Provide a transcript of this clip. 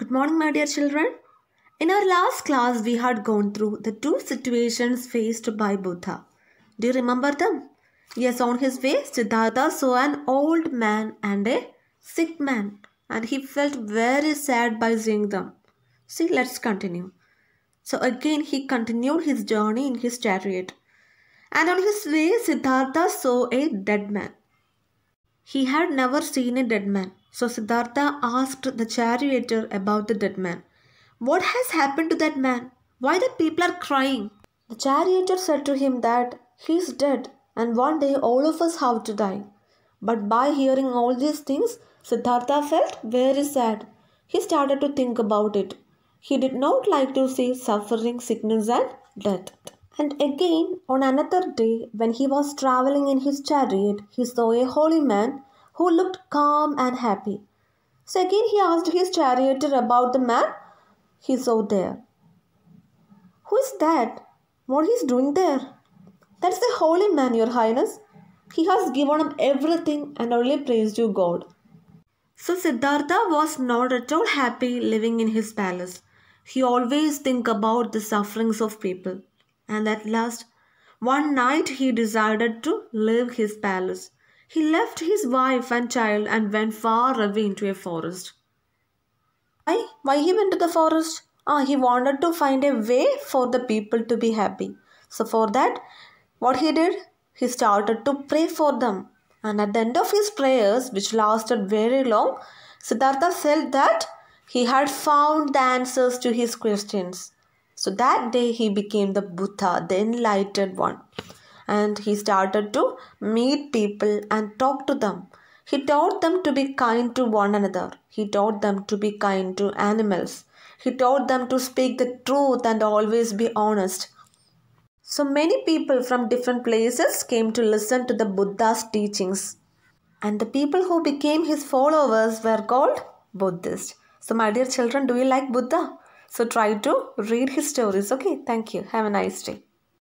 Good morning, my dear children. In our last class, we had gone through the two situations faced by Buddha. Do you remember them? Yes, on his way, Siddhartha saw an old man and a sick man, and he felt very sad by seeing them. See, let's continue. So again, he continued his journey in his chariot. And on his way, Siddhartha saw a dead man. He had never seen a dead man. So Siddhartha asked the charioteer about the dead man. What has happened to that man? Why the people are crying? The charioteer said to him that he is dead and one day all of us have to die. But by hearing all these things, Siddhartha felt very sad. He started to think about it. He did not like to see suffering, sickness, and death. And again, on another day, when he was traveling in his chariot, he saw a holy man who looked calm and happy. So again he asked his charioteer about the man he saw there. Who is that? What he is doing there? That's the holy man, your highness. He has given up everything and only praised you, God. So Siddhartha was not at all happy living in his palace. He always think about the sufferings of people. And at last, one night he decided to leave his palace. He left his wife and child and went far away into a forest. Why? Why he went to the forest? Ah, he wanted to find a way for the people to be happy. So for that, what he did? He started to pray for them. And at the end of his prayers, which lasted very long, Siddhartha said that he had found the answers to his questions. So that day he became the Buddha, the enlightened one and he started to meet people and talk to them. He taught them to be kind to one another. He taught them to be kind to animals. He taught them to speak the truth and always be honest. So many people from different places came to listen to the Buddha's teachings. And the people who became his followers were called Buddhists. So, my dear children, do you like Buddha? So, try to read his stories. Okay, thank you. Have a nice day.